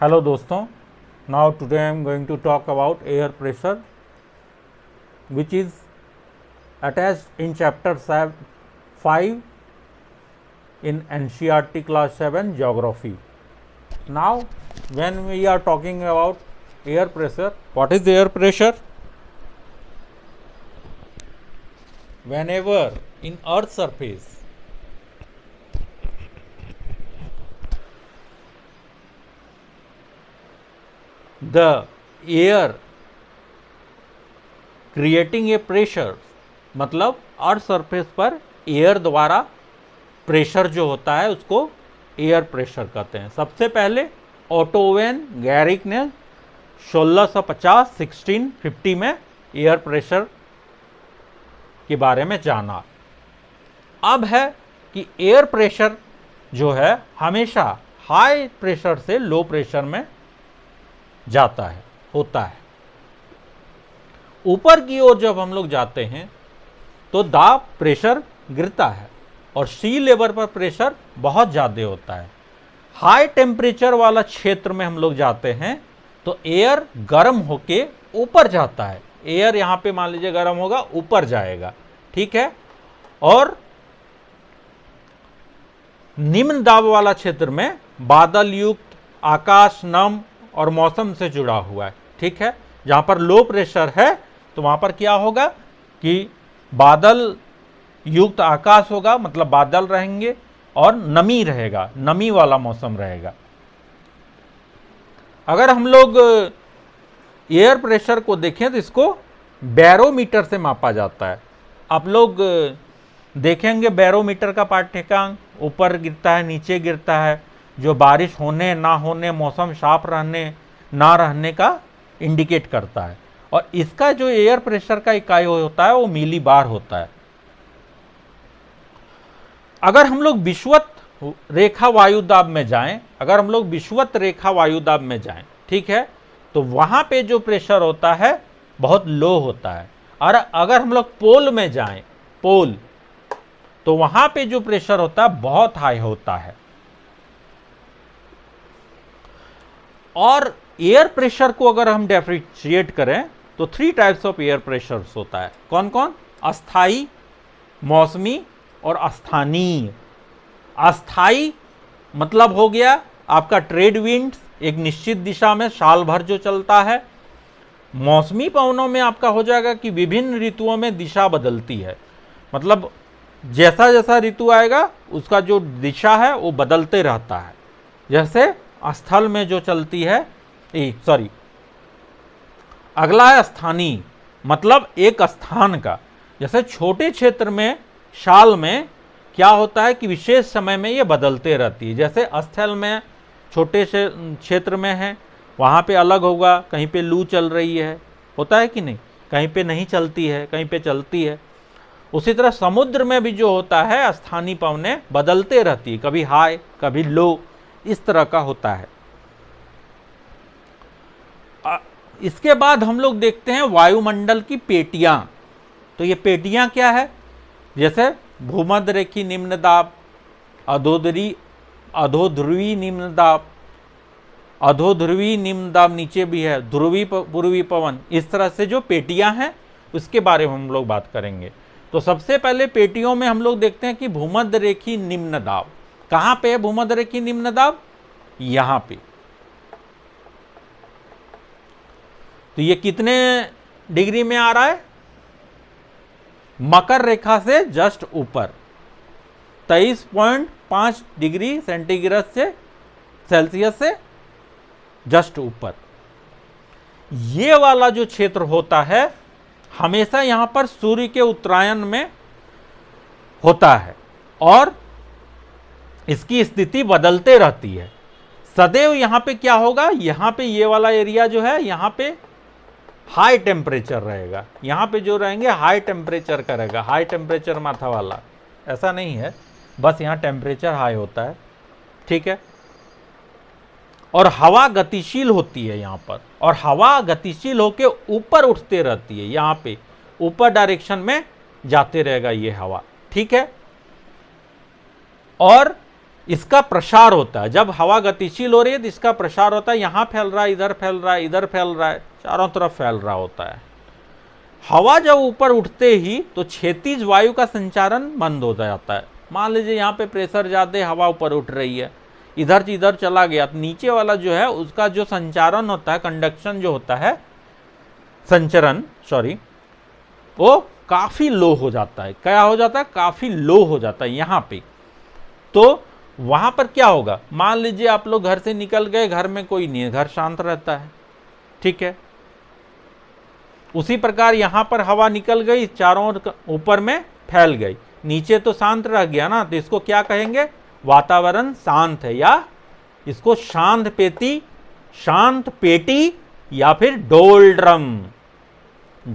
hello दोस्तों now today I am going to talk about air pressure which is attach in chapter save five in NCERT class seven geography now when we are talking about air pressure what is air pressure whenever in earth surface the air creating a pressure मतलब earth surface पर air द्वारा pressure जो होता है उसको air pressure कहते हैं सबसे पहले ऑटोवेन गैरिक ने 1650 1650 में एयर प्रेशर के बारे में जाना अब है कि एयर प्रेशर जो है हमेशा हाई प्रेशर से लो प्रेशर में जाता है होता है ऊपर की ओर जब हम लोग जाते हैं तो दाब प्रेशर गिरता है और सी लेवल पर प्रेशर बहुत ज़्यादा होता है हाई टेम्परेचर वाला क्षेत्र में हम लोग जाते हैं तो एयर गर्म होके ऊपर जाता है एयर यहाँ पे मान लीजिए गर्म होगा ऊपर जाएगा ठीक है और निम्न दाब वाला क्षेत्र में बादल युक्त आकाश नम और मौसम से जुड़ा हुआ है ठीक है जहाँ पर लो प्रेशर है तो वहाँ पर क्या होगा कि बादल युक्त आकाश होगा मतलब बादल रहेंगे और नमी रहेगा नमी वाला मौसम रहेगा अगर हम लोग एयर प्रेशर को देखें तो इसको बैरोमीटर से मापा जाता है आप लोग देखेंगे बैरोमीटर का पाठ्यकांक ऊपर गिरता है नीचे गिरता है जो बारिश होने ना होने मौसम साफ रहने ना रहने का इंडिकेट करता है और इसका जो एयर प्रेशर का इकाई होता है वो मिली बार होता है अगर हम लोग विश्वत रेखा वायुदाब में जाएं अगर हम लोग विश्वत रेखा वायुदाब में जाएं ठीक है तो वहां पे जो प्रेशर होता है बहुत लो होता है और अगर हम लोग पोल में जाएं पोल तो वहां पे जो प्रेशर होता है बहुत हाई होता है और एयर प्रेशर को अगर हम डेफ्रिशिएट करें तो three types of air pressure होता है कौन कौन अस्थाई मौसमी और स्थानीय अस्थाई मतलब हो गया आपका ट्रेड विंड एक निश्चित दिशा में साल भर जो चलता है मौसमी पवनों में आपका हो जाएगा कि विभिन्न ऋतुओं में दिशा बदलती है मतलब जैसा जैसा ऋतु आएगा उसका जो दिशा है वो बदलते रहता है जैसे स्थल में जो चलती है सॉरी अगला है स्थानीय मतलब एक स्थान का जैसे छोटे क्षेत्र में साल में क्या होता है कि विशेष समय में ये बदलते रहती है जैसे स्थल में छोटे क्षेत्र में है वहाँ पे अलग होगा कहीं पे लू चल रही है होता है कि नहीं कहीं पे नहीं चलती है कहीं पे चलती है उसी तरह समुद्र में भी जो होता है स्थानीय पवने बदलते रहती है कभी हाई कभी लो इस तरह का होता है इसके बाद हम लोग देखते हैं वायुमंडल की पेटियां तो ये पेटियां क्या है जैसे भूमध रेखी निम्न दाब अधोधरी अधोध्रुवी निम्न दाब अधोध्रुवी निम्न दाब नीचे भी है ध्रुवी पूर्वी पवन इस तरह से जो पेटियां हैं उसके बारे में हम लोग बात करेंगे तो सबसे पहले पेटियों में हम लोग देखते हैं कि भूमध रेखी निम्न दाब कहां पे है भूमध्य की निम्न दाब यहां पे तो ये कितने डिग्री में आ रहा है मकर रेखा से जस्ट ऊपर तेईस पॉइंट पांच डिग्री सेंटीग्रेड से सेल्सियस से जस्ट ऊपर ये वाला जो क्षेत्र होता है हमेशा यहां पर सूर्य के उत्तरायण में होता है और इसकी स्थिति बदलते रहती है सदैव यहाँ पे क्या होगा यहाँ पे ये वाला एरिया जो है यहाँ पे हाई टेम्परेचर रहेगा यहाँ पे जो रहेंगे हाई टेम्परेचर का रहेगा हाई टेम्परेचर माथा वाला ऐसा नहीं है बस यहाँ टेम्परेचर हाई होता है ठीक है और हवा गतिशील होती है यहाँ पर और हवा गतिशील होकर ऊपर उठते रहती है यहाँ पे ऊपर डायरेक्शन में जाते रहेगा ये हवा ठीक है और इसका प्रसार होता है जब हवा गतिशील हो रही है तो इसका प्रसार होता है यहाँ फैल रहा है इधर फैल रहा है इधर फैल रहा है चारों तरफ फैल रहा होता है हवा जब ऊपर उठते ही तो क्षेत्रीज वायु का संचारण बंद हो जाता है मान लीजिए यहाँ पे प्रेशर ज़्यादा हवा ऊपर उठ रही है इधर से इधर चला गया तो नीचे वाला जो है उसका जो संचारण होता है कंडक्शन जो होता है संचरण सॉरी वो काफ़ी लो हो जाता है क्या हो जाता है काफ़ी लो हो जाता है यहाँ पे तो वहां पर क्या होगा मान लीजिए आप लोग घर से निकल गए घर में कोई नहीं है घर शांत रहता है ठीक है उसी प्रकार यहां पर हवा निकल गई चारों ऊपर में फैल गई नीचे तो शांत रह गया ना तो इसको क्या कहेंगे वातावरण शांत है या इसको शांत पेटी शांत पेटी या फिर डोल ड्रम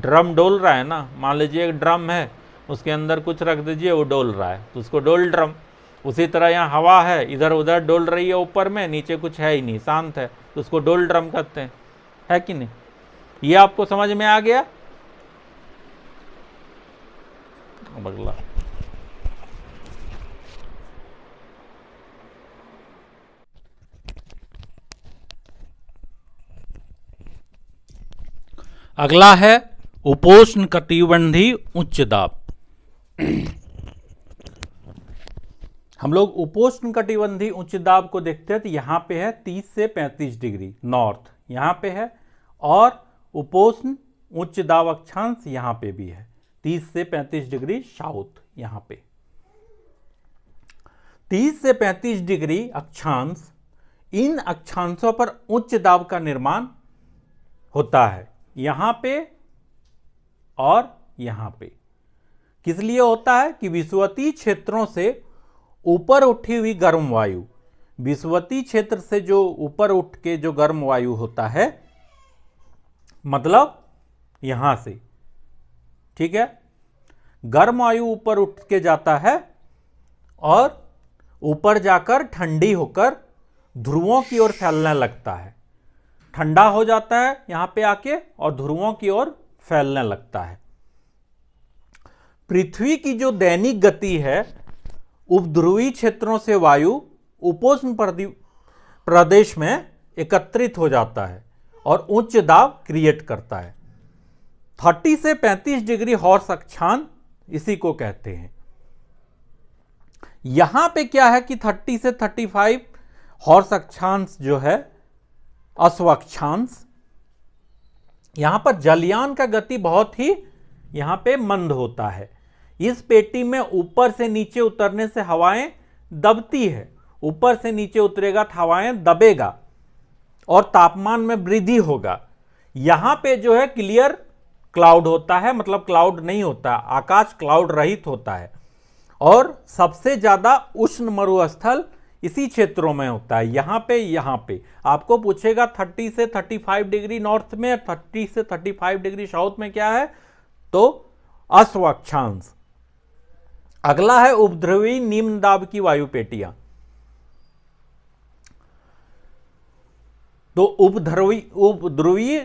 ड्रम डोल रहा है ना मान लीजिए एक ड्रम है उसके अंदर कुछ रख दीजिए वो डोल रहा है तो उसको डोल ड्रम उसी तरह यहाँ हवा है इधर उधर डोल रही है ऊपर में नीचे कुछ है ही नहीं शांत है तो उसको डोल ड्रम कहते हैं है कि नहीं ये आपको समझ में आ गया अगला अगला है उपोष्ण कटिबंधी उच्च दाब हम लोग कटिबंधी उच्च दाब को देखते हैं तो यहाँ पे है 30 से 35 डिग्री नॉर्थ यहाँ पे है और उपोष्ण उच्च दाब अक्षांश यहाँ पे भी है 30 से 35 डिग्री साउथ यहाँ पे 30 से 35 डिग्री अक्षांश इन अक्षांशों पर उच्च दाब का निर्माण होता है यहाँ पे और यहाँ पे किस लिए होता है कि विश्वती क्षेत्रों से ऊपर उठी हुई गर्म वायु विश्वती क्षेत्र से जो ऊपर उठ के जो गर्म वायु होता है मतलब यहां से ठीक है गर्म वायु ऊपर उठ के जाता है और ऊपर जाकर ठंडी होकर ध्रुवों की ओर फैलने लगता है ठंडा हो जाता है यहां पे आके और ध्रुवों की ओर फैलने लगता है पृथ्वी की जो दैनिक गति है उपध्रुवी क्षेत्रों से वायु उपोष्ण प्रदेश में एकत्रित हो जाता है और उच्च दाब क्रिएट करता है 30 से 35 डिग्री हॉर्स अक्षांत इसी को कहते हैं यहां पे क्या है कि 30 से 35 हॉर्स अक्षांश जो है अश्वक्षांश यहां पर जलयान का गति बहुत ही यहां पे मंद होता है इस पेटी में ऊपर से नीचे उतरने से हवाएं दबती है ऊपर से नीचे उतरेगा तो हवाएं दबेगा और तापमान में वृद्धि होगा यहां पे जो है क्लियर क्लाउड होता है मतलब क्लाउड नहीं होता आकाश क्लाउड रहित होता है और सबसे ज़्यादा उष्ण मरुस्थल इसी क्षेत्रों में होता है यहां पे यहां पे आपको पूछेगा 30 से 35 डिग्री नॉर्थ में 30 से 35 डिग्री साउथ में क्या है तो अश्वक्षांश अगला है उपद्रवी निम्न दाब की वायु पेटियां तो उपद्रवी उपद्रवी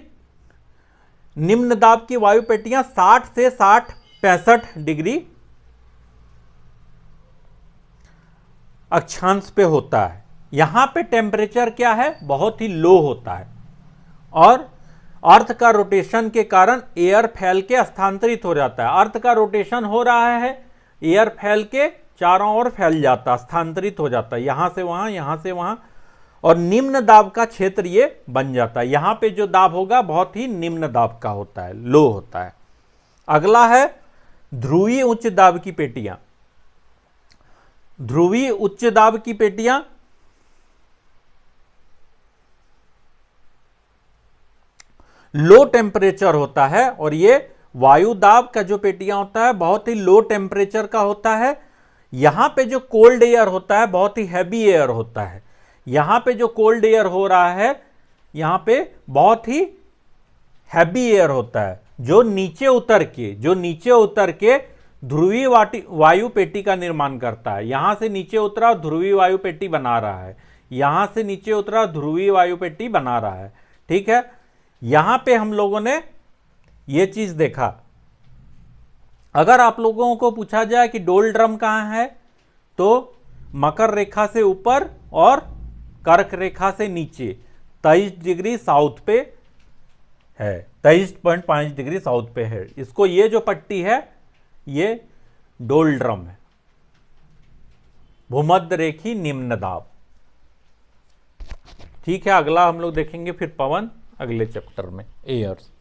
निम्न दाब की वायु पेटियां 60 से 60 पैंसठ डिग्री अक्षांश पे होता है यहां पे टेम्परेचर क्या है बहुत ही लो होता है और अर्थ का रोटेशन के कारण एयर फैल के स्थानांतरित हो जाता है अर्थ का रोटेशन हो रहा है एयर फैल के चारों ओर फैल जाता स्थानांतरित हो जाता यहां से वहां यहां से वहां और निम्न दाब का क्षेत्र ये बन जाता है यहां पे जो दाब होगा बहुत ही निम्न दाब का होता है लो होता है अगला है ध्रुवीय उच्च दाब की पेटियां ध्रुवीय उच्च दाब की पेटियां लो टेम्परेचर होता है और ये वायु दाब का जो पेटियां होता है बहुत ही लो टेम्परेचर का होता है यहां पे जो कोल्ड एयर होता है बहुत ही हैवी एयर होता है यहां पे जो कोल्ड एयर हो रहा है यहां पे बहुत ही हैवी एयर होता है जो नीचे उतर के जो नीचे उतर के ध्रुवी वायु पेटी का निर्माण करता है यहां से नीचे उतरा ध्रुवी वायु पेटी बना रहा है यहां से नीचे उतरा ध्रुवी वायु पेटी बना रहा है ठीक है यहां पे हम लोगों ने ये चीज़ देखा अगर आप लोगों को पूछा जाए कि डोल ड्रम कहां है तो मकर रेखा से ऊपर और कर्क रेखा से नीचे तेईस डिग्री साउथ पे है तेईस पॉइंट पांच डिग्री साउथ पे है इसको ये जो पट्टी है ये डोल ड्रम है भूमध्य रेखी निम्न दाब ठीक है अगला हम लोग देखेंगे फिर पवन अगले चैप्टर में एयर्स